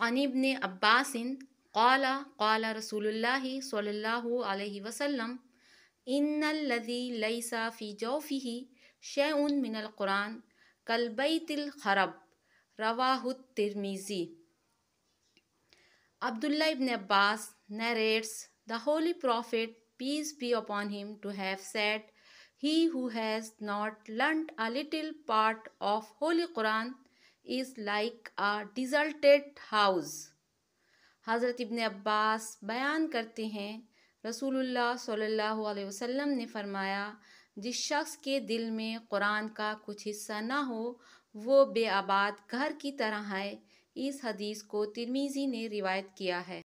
عن ابن عباس قال قال رسول الله صلى الله عليه وسلم إن الذي ليس في جوفه شيء من القرآن كالبيت الخرب رواه الترمذي Abdullah ibn Abbas narrates the Holy Prophet, peace be upon him, to have said, He who has not learnt a little part of Holy Quran is like a desolated house हज़रत Ibn Abbas बयान करते हैं रसूलुल्लाह सल्लल्लाहु अलैहि वसल्लम ने फरमाया जिस शख्स के दिल में कुरान का कुछ हिस्सा ना हो वो बेआबाद घर की तरह है इस हदीस को तिरमीज़ी ने रिवायत किया है